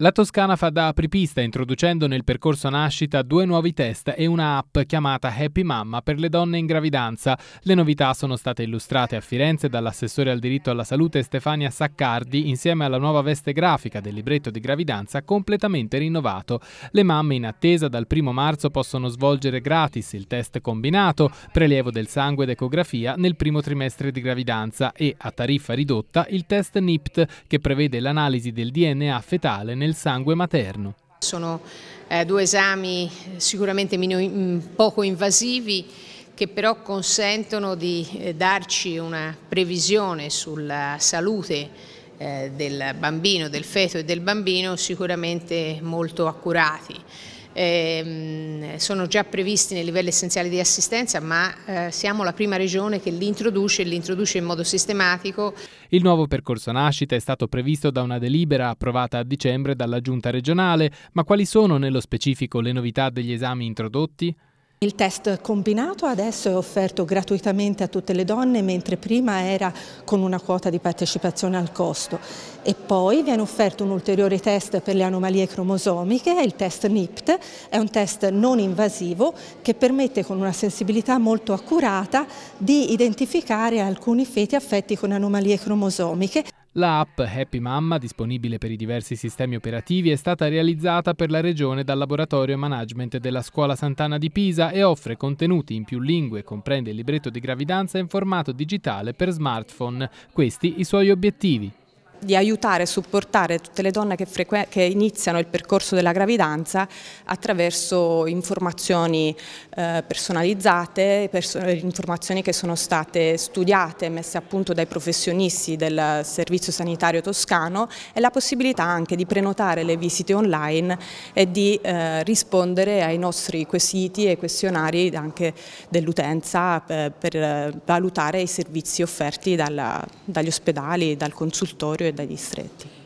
La Toscana fa da apripista introducendo nel percorso nascita due nuovi test e una app chiamata Happy Mamma per le donne in gravidanza. Le novità sono state illustrate a Firenze dall'assessore al diritto alla salute Stefania Saccardi insieme alla nuova veste grafica del libretto di gravidanza completamente rinnovato. Le mamme in attesa dal 1 marzo possono svolgere gratis il test combinato, prelievo del sangue ed ecografia nel primo trimestre di gravidanza e a tariffa ridotta il test NIPT che prevede l'analisi del DNA fetale nel nel sangue materno. Sono eh, due esami eh, sicuramente mm, poco invasivi che però consentono di eh, darci una previsione sulla salute eh, del bambino, del feto e del bambino sicuramente molto accurati ehm, sono già previsti nei livelli essenziali di assistenza, ma eh, siamo la prima regione che li introduce e li introduce in modo sistematico. Il nuovo percorso nascita è stato previsto da una delibera approvata a dicembre dalla Giunta regionale, ma quali sono nello specifico le novità degli esami introdotti? Il test combinato adesso è offerto gratuitamente a tutte le donne, mentre prima era con una quota di partecipazione al costo. E poi viene offerto un ulteriore test per le anomalie cromosomiche, il test NIPT, è un test non invasivo che permette con una sensibilità molto accurata di identificare alcuni feti affetti con anomalie cromosomiche. L'app Happy Mamma, disponibile per i diversi sistemi operativi, è stata realizzata per la regione dal laboratorio management della Scuola Sant'Anna di Pisa e offre contenuti in più lingue, comprende il libretto di gravidanza in formato digitale per smartphone. Questi i suoi obiettivi di aiutare e supportare tutte le donne che, che, iniziano il percorso della gravidanza attraverso informazioni eh, personalizzate, perso informazioni che sono state studiate e messe a punto dai professionisti del Servizio Sanitario Toscano e la possibilità anche di prenotare le visite online e di eh, rispondere ai nostri quesiti e questionari anche dell'utenza per, eh, per, valutare i servizi offerti dalla, dagli ospedali, dal consultorio e dai distretti.